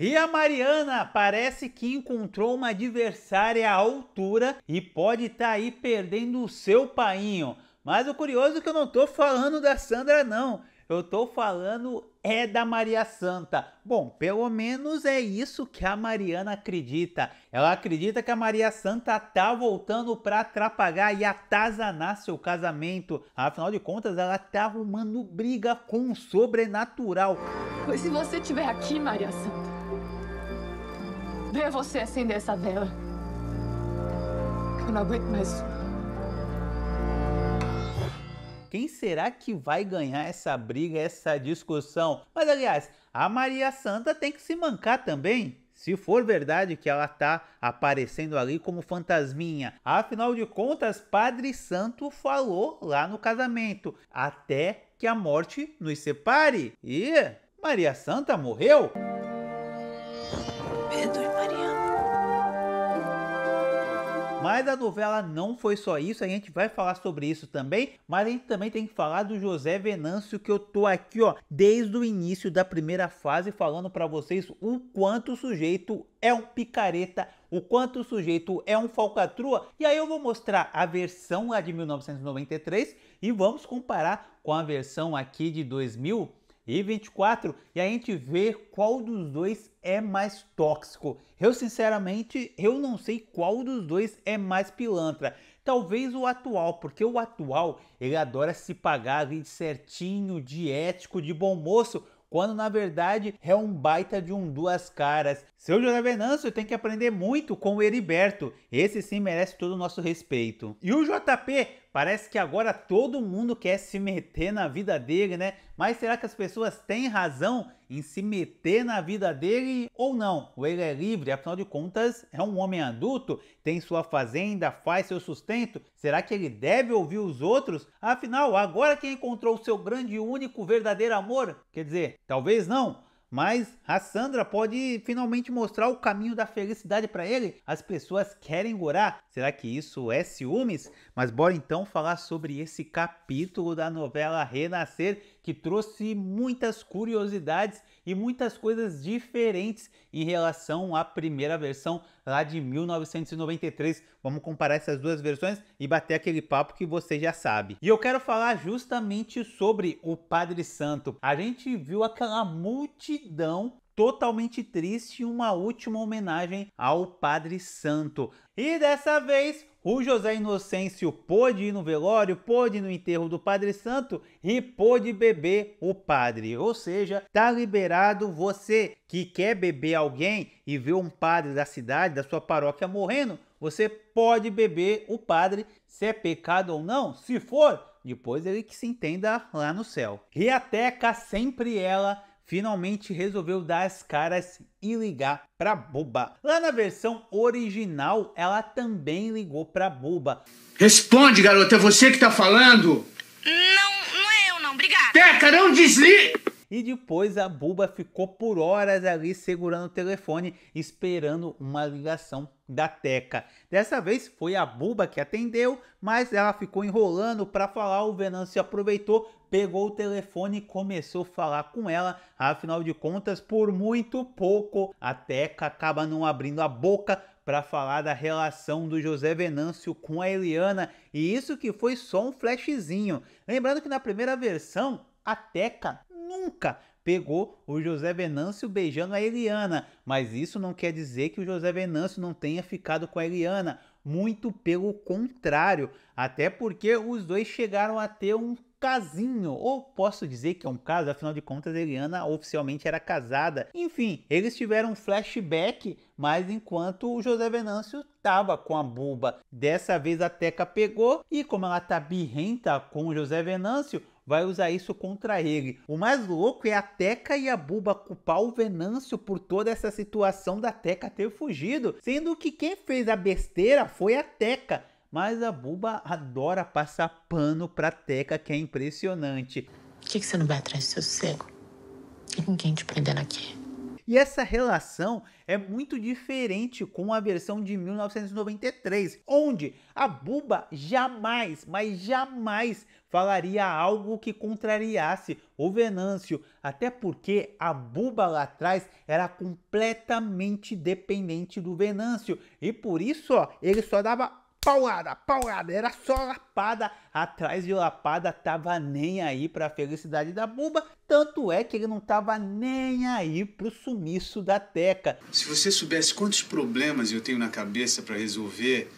E a Mariana parece que encontrou uma adversária à altura e pode estar tá aí perdendo o seu painho. Mas o curioso é que eu não estou falando da Sandra, não. Eu estou falando é da Maria Santa. Bom, pelo menos é isso que a Mariana acredita. Ela acredita que a Maria Santa tá voltando para atrapalhar e atazanar seu casamento. Afinal de contas, ela tá arrumando briga com o sobrenatural. Se você estiver aqui, Maria Santa, Venha você acender essa vela. Eu não aguento mais. Quem será que vai ganhar essa briga, essa discussão? Mas aliás, a Maria Santa tem que se mancar também. Se for verdade que ela tá aparecendo ali como fantasminha. Afinal de contas, Padre Santo falou lá no casamento: até que a morte nos separe. E Maria Santa morreu? Mas a novela não foi só isso, a gente vai falar sobre isso também, mas a gente também tem que falar do José Venâncio que eu tô aqui, ó, desde o início da primeira fase falando para vocês o quanto o sujeito é um picareta, o quanto o sujeito é um falcatrua. E aí eu vou mostrar a versão lá de 1993 e vamos comparar com a versão aqui de 2000 e 24 e a gente vê qual dos dois é mais tóxico. Eu sinceramente eu não sei qual dos dois é mais pilantra. Talvez o atual, porque o atual ele adora se pagar ali certinho, de ético, de bom moço, quando na verdade é um baita de um duas caras. Seu José Venâncio tem que aprender muito com o Heriberto, esse sim merece todo o nosso respeito. E o JP Parece que agora todo mundo quer se meter na vida dele, né? Mas será que as pessoas têm razão? em se meter na vida dele ou não. Ou ele é livre, afinal de contas, é um homem adulto, tem sua fazenda, faz seu sustento. Será que ele deve ouvir os outros? Afinal, agora que encontrou o seu grande e único verdadeiro amor? Quer dizer, talvez não. Mas a Sandra pode finalmente mostrar o caminho da felicidade para ele. As pessoas querem gorar. Será que isso é ciúmes? Mas bora então falar sobre esse capítulo da novela Renascer que trouxe muitas curiosidades e muitas coisas diferentes em relação à primeira versão lá de 1993. Vamos comparar essas duas versões e bater aquele papo que você já sabe. E eu quero falar justamente sobre o Padre Santo. A gente viu aquela multidão totalmente triste uma última homenagem ao Padre Santo. E dessa vez o José Inocêncio pôde ir no velório, pôde ir no enterro do Padre Santo e pôde beber o padre. Ou seja, tá liberado você que quer beber alguém e ver um padre da cidade, da sua paróquia morrendo, você pode beber o padre, se é pecado ou não, se for, depois ele que se entenda lá no céu. E a Teca sempre ela finalmente resolveu dar as caras e ligar pra Buba. Lá na versão original, ela também ligou pra Buba. Responde, garota, é você que tá falando? Não, não é eu não, obrigada. Teca, não desliga! E depois a Buba ficou por horas ali segurando o telefone, esperando uma ligação da Teca. Dessa vez foi a Buba que atendeu, mas ela ficou enrolando para falar. O Venâncio aproveitou pegou o telefone e começou a falar com ela. Afinal de contas, por muito pouco, a Teca acaba não abrindo a boca para falar da relação do José Venâncio com a Eliana, e isso que foi só um flashzinho. Lembrando que na primeira versão, a Teca nunca pegou o José Venâncio beijando a Eliana, mas isso não quer dizer que o José Venâncio não tenha ficado com a Eliana, muito pelo contrário, até porque os dois chegaram a ter um casinho, ou posso dizer que é um caso, afinal de contas, Eliana oficialmente era casada. Enfim, eles tiveram um flashback, mas enquanto o José Venâncio estava com a buba. Dessa vez a Teca pegou e, como ela tá birrenta com o José Venâncio, vai usar isso contra ele. O mais louco é a Teca e a Buba culpar o Venâncio por toda essa situação da Teca ter fugido, sendo que quem fez a besteira foi a Teca. Mas a Buba adora passar pano pra Teca, que é impressionante. Por que, que você não vai atrás do seu sossego? Tem ninguém te prendendo aqui. E essa relação é muito diferente com a versão de 1993, onde a Buba jamais, mas jamais falaria algo que contrariasse o Venâncio, até porque a Buba lá atrás era completamente dependente do Venâncio e por isso ó, ele só dava paulada, paulada, era só lapada. Atrás de lapada tava nem aí pra felicidade da Buba, tanto é que ele não tava nem aí pro sumiço da Teca. Se você soubesse quantos problemas eu tenho na cabeça para resolver,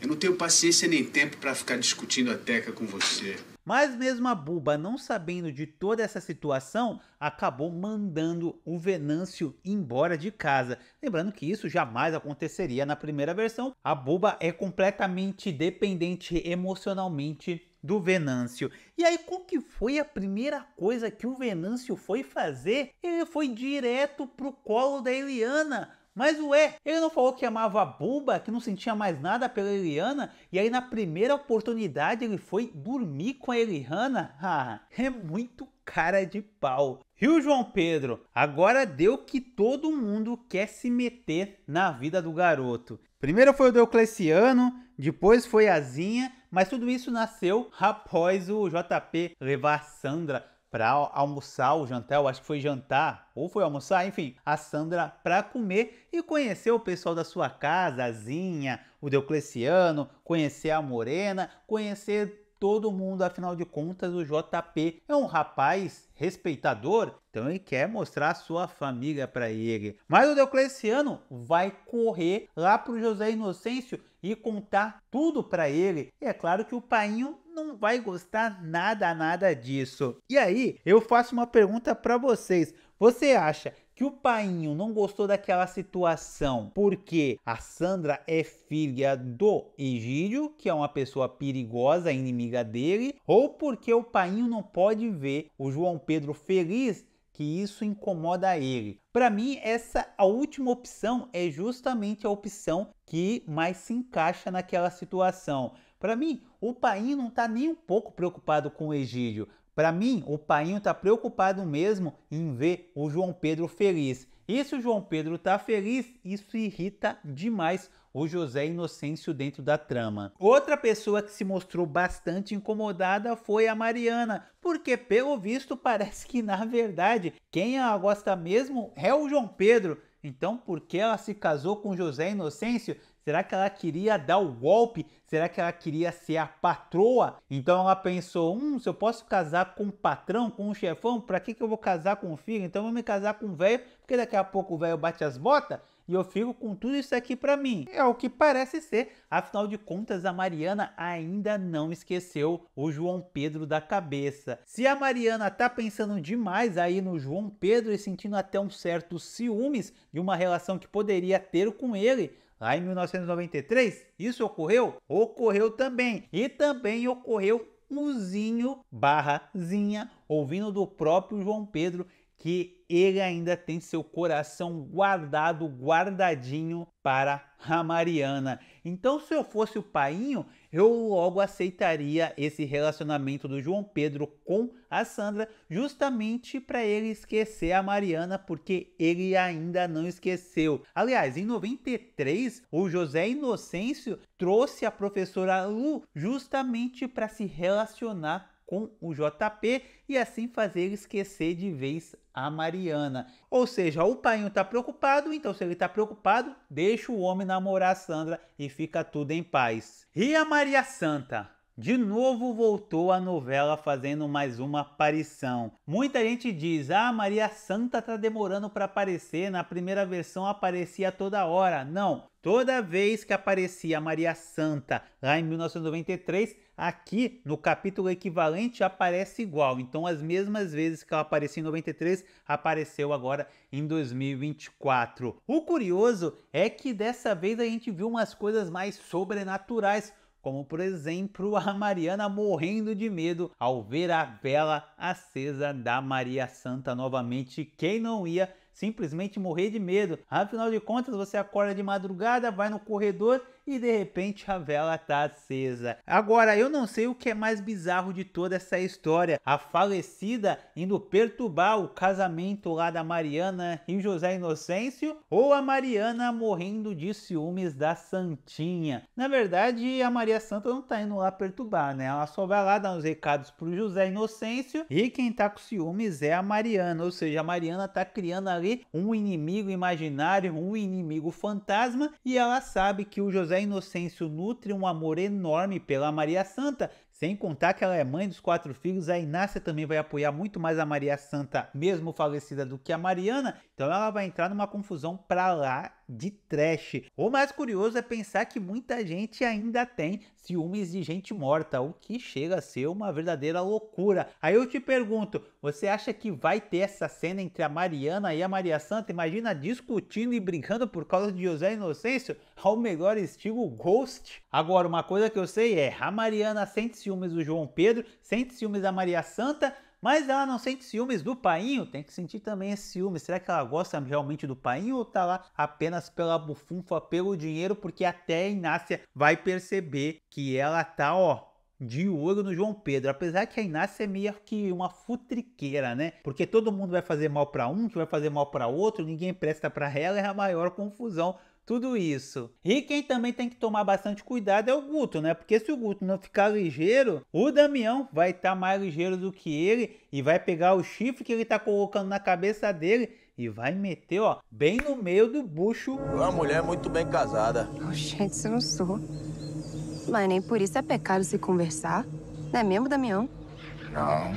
eu não tenho paciência nem tempo para ficar discutindo a Teca com você. Mas mesmo a Buba, não sabendo de toda essa situação, acabou mandando o Venâncio embora de casa. Lembrando que isso jamais aconteceria na primeira versão. A Buba é completamente dependente emocionalmente do Venâncio. E aí, qual que foi a primeira coisa que o Venâncio foi fazer? Ele foi direto pro colo da Eliana mas ué, ele não falou que amava a Buba, que não sentia mais nada pela Eliana, e aí na primeira oportunidade ele foi dormir com a Eliana? Ah, é muito cara de pau. Rio João Pedro, agora deu que todo mundo quer se meter na vida do garoto. Primeiro foi o Deocleciano, depois foi a Zinha, mas tudo isso nasceu após o JP levar Sandra para almoçar o jantar, eu acho que foi jantar ou foi almoçar, enfim, a Sandra para comer e conhecer o pessoal da sua casa, a Zinha, o Deocleciano, conhecer a Morena, conhecer todo mundo, afinal de contas, o JP é um rapaz respeitador, então ele quer mostrar a sua família para ele. Mas o Deocleciano vai correr lá para o José Inocêncio e contar tudo para ele. E é claro que o painho não vai gostar nada, nada disso. E aí, eu faço uma pergunta para vocês. Você acha que o painho não gostou daquela situação porque a Sandra é filha do Egídio, que é uma pessoa perigosa, inimiga dele, ou porque o painho não pode ver o João Pedro feliz que isso incomoda ele. Para mim, essa a última opção é justamente a opção que mais se encaixa naquela situação. Para mim, o Painho não está nem um pouco preocupado com o Egídio. Para mim, o Painho está preocupado mesmo em ver o João Pedro feliz. E se o João Pedro está feliz, isso irrita demais o José Inocêncio dentro da trama. Outra pessoa que se mostrou bastante incomodada foi a Mariana, porque pelo visto parece que na verdade quem a gosta mesmo é o João Pedro então, por que ela se casou com José Inocêncio? Será que ela queria dar o golpe? Será que ela queria ser a patroa? Então ela pensou: hum, se eu posso casar com o patrão, com um chefão, para que, que eu vou casar com o filho? Então eu vou me casar com um velho, porque daqui a pouco o velho bate as botas e eu fico com tudo isso aqui para mim. É o que parece ser, afinal de contas, a Mariana ainda não esqueceu o João Pedro da cabeça. Se a Mariana tá pensando demais aí no João Pedro e sentindo até um certo ciúmes de uma relação que poderia ter com ele, Lá em 1993, isso ocorreu? Ocorreu também. E também ocorreu Muzinho barrazinha, ouvindo do próprio João Pedro que ele ainda tem seu coração guardado, guardadinho para a Mariana. Então, se eu fosse o painho, eu logo aceitaria esse relacionamento do João Pedro com a Sandra, justamente para ele esquecer a Mariana, porque ele ainda não esqueceu. Aliás, em 93, o José Inocêncio trouxe a professora Lu justamente para se relacionar com o JP e assim fazer esquecer de vez a Mariana. Ou seja, o pai está preocupado, então se ele está preocupado, deixa o homem namorar a Sandra e fica tudo em paz. E a Maria Santa? De novo voltou a novela fazendo mais uma aparição. Muita gente diz: "Ah, Maria Santa tá demorando para aparecer, na primeira versão aparecia toda hora". Não, toda vez que aparecia Maria Santa lá em 1993, aqui no capítulo equivalente aparece igual. Então as mesmas vezes que ela aparecia em 93, apareceu agora em 2024. O curioso é que dessa vez a gente viu umas coisas mais sobrenaturais como por exemplo a Mariana morrendo de medo ao ver a vela acesa da Maria Santa novamente. Quem não ia simplesmente morrer de medo? Afinal de contas, você acorda de madrugada, vai no corredor e de repente a vela tá acesa. Agora, eu não sei o que é mais bizarro de toda essa história: a falecida indo perturbar o casamento lá da Mariana e José Inocêncio, ou a Mariana morrendo de ciúmes da Santinha. Na verdade, a Maria Santa não tá indo lá perturbar, né? Ela só vai lá dar uns recados pro José Inocêncio e quem tá com ciúmes é a Mariana, ou seja, a Mariana tá criando ali um inimigo imaginário, um inimigo fantasma e ela sabe que o José José Inocêncio nutre um amor enorme pela Maria Santa, sem contar que ela é mãe dos quatro filhos, a Inácia também vai apoiar muito mais a Maria Santa, mesmo falecida, do que a Mariana, então ela vai entrar numa confusão para lá de trash. O mais curioso é pensar que muita gente ainda tem ciúmes de gente morta, o que chega a ser uma verdadeira loucura. Aí eu te pergunto, você acha que vai ter essa cena entre a Mariana e a Maria Santa? Imagina discutindo e brincando por causa de José Inocêncio? Ao melhor estilo Ghost. Agora, uma coisa que eu sei é, a Mariana sente ciúmes do João Pedro, sente ciúmes da Maria Santa, mas ela não sente ciúmes do painho, tem que sentir também esse ciúme. Será que ela gosta realmente do painho ou tá lá apenas pela bufunfa, pelo dinheiro? Porque até a Inácia vai perceber que ela tá, ó, de olho no João Pedro, apesar que a Inácia é meio que uma futriqueira, né? Porque todo mundo vai fazer mal para um, que vai fazer mal para outro, ninguém presta para ela, é a maior confusão tudo isso. E quem também tem que tomar bastante cuidado é o Guto, né? Porque se o Guto não ficar ligeiro, o Damião vai estar tá mais ligeiro do que ele e vai pegar o chifre que ele tá colocando na cabeça dele e vai meter, ó, bem no meio do bucho. uma mulher é muito bem casada. gente, isso não é sou. Mas nem por isso é pecado se conversar, não é mesmo, Damião? Não.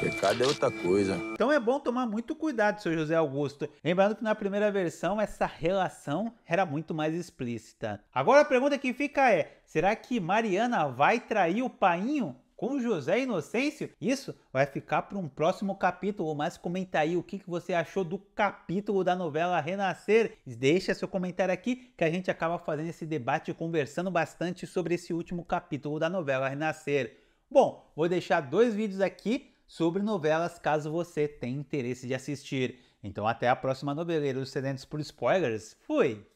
Pecado é outra coisa. Então é bom tomar muito cuidado, seu José Augusto. Lembrando que na primeira versão essa relação era muito mais explícita. Agora a pergunta que fica é: será que Mariana vai trair o painho? com José Inocêncio? Isso vai ficar para um próximo capítulo, mas comenta aí o que, que você achou do capítulo da novela Renascer. Deixa seu comentário aqui que a gente acaba fazendo esse debate e conversando bastante sobre esse último capítulo da novela Renascer. Bom, vou deixar dois vídeos aqui sobre novelas caso você tenha interesse de assistir. Então até a próxima noveleiros sedentos por spoilers. Fui!